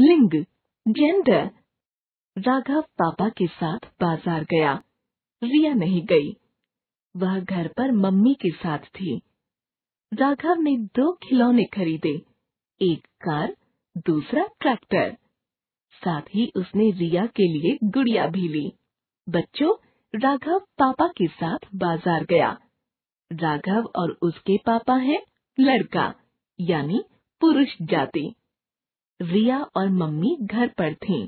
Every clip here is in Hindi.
लिंग जेंडर राघव पापा के साथ बाजार गया रिया नहीं गई वह घर पर मम्मी के साथ थी राघव ने दो खिलौने खरीदे एक कार दूसरा ट्रैक्टर साथ ही उसने रिया के लिए गुड़िया भी ली बच्चों राघव पापा के साथ बाजार गया राघव और उसके पापा हैं लड़का यानी पुरुष जाति रिया और मम्मी घर पर थीं।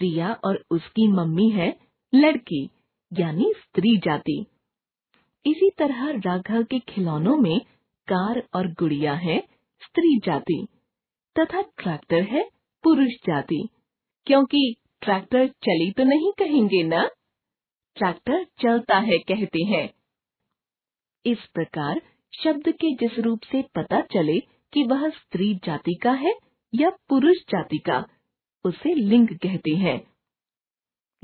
रिया और उसकी मम्मी है लड़की यानी स्त्री जाति इसी तरह राघव के खिलौनों में कार और गुड़िया है स्त्री जाति तथा ट्रैक्टर है पुरुष जाति क्योंकि ट्रैक्टर चली तो नहीं कहेंगे ना ट्रैक्टर चलता है कहते हैं इस प्रकार शब्द के जिस रूप से पता चले कि वह स्त्री जाति का है या पुरुष जाति का उसे लिंग कहते हैं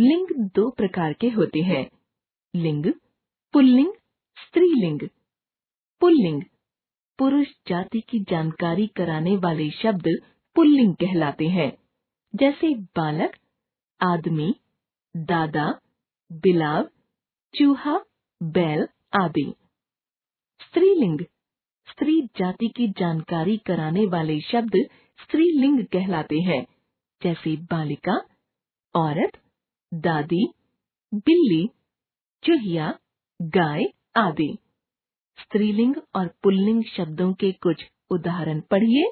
लिंग दो प्रकार के होते हैं लिंग पुल्लिंग स्त्रीलिंग पुल्लिंग पुरुष जाति की जानकारी कराने वाले शब्द पुल्लिंग कहलाते हैं जैसे बालक आदमी दादा बिलाव चूहा बैल आदि स्त्रीलिंग स्त्री जाति की जानकारी कराने वाले शब्द स्त्रीलिंग कहलाते हैं जैसे बालिका औरत दादी बिल्ली चूहिया गाय आदि स्त्रीलिंग और पुल्लिंग शब्दों के कुछ उदाहरण पढ़िए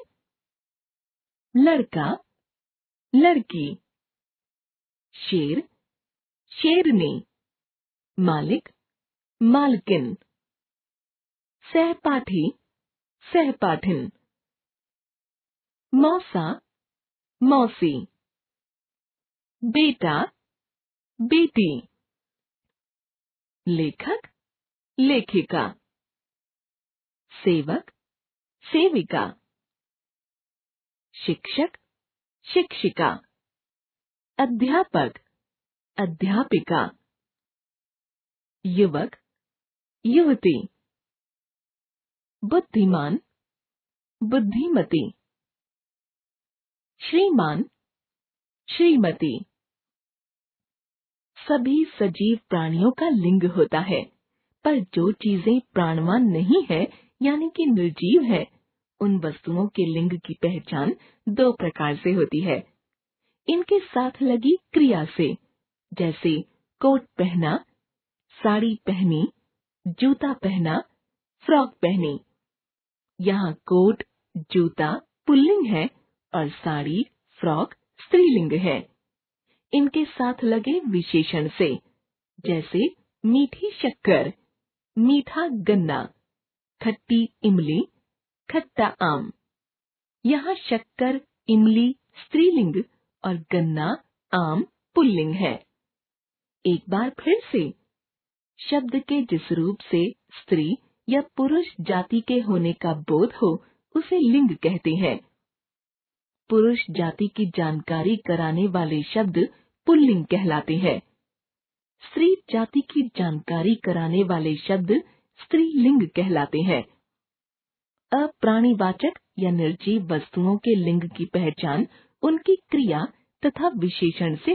लड़का लड़की शेर शेरनी मालिक मालकिन सहपाठी सहपाठिन मौसा मौसी बेटा बेटी लेखक लेखिका सेवक सेविका शिक्षक शिक्षिका अध्यापक अध्यापिका युवक युवती बुद्धिमान बुद्धिमती श्रीमान श्रीमती सभी सजीव प्राणियों का लिंग होता है पर जो चीजें प्राणवान नहीं है यानी कि निर्जीव है उन वस्तुओं के लिंग की पहचान दो प्रकार से होती है इनके साथ लगी क्रिया से जैसे कोट पहना साड़ी पहनी जूता पहना फ्रॉक पहनी यहाँ कोट जूता पुल्लिंग है और साड़ी फ्रॉक स्त्रीलिंग है इनके साथ लगे विशेषण से जैसे मीठी शक्कर मीठा गन्ना खट्टी इमली खट्टा आम यहाँ शक्कर इमली स्त्रीलिंग और गन्ना आम पुल्लिंग है एक बार फिर से शब्द के जिस रूप से स्त्री या पुरुष जाति के होने का बोध हो उसे लिंग कहते हैं पुरुष जाति की जानकारी कराने वाले शब्द पुल्लिंग कहलाते हैं स्त्री जाति की जानकारी कराने वाले शब्द स्त्रीलिंग कहलाते हैं अप्राणीवाचक या निर्जीव वस्तुओं के लिंग की पहचान उनकी क्रिया तथा विशेषण से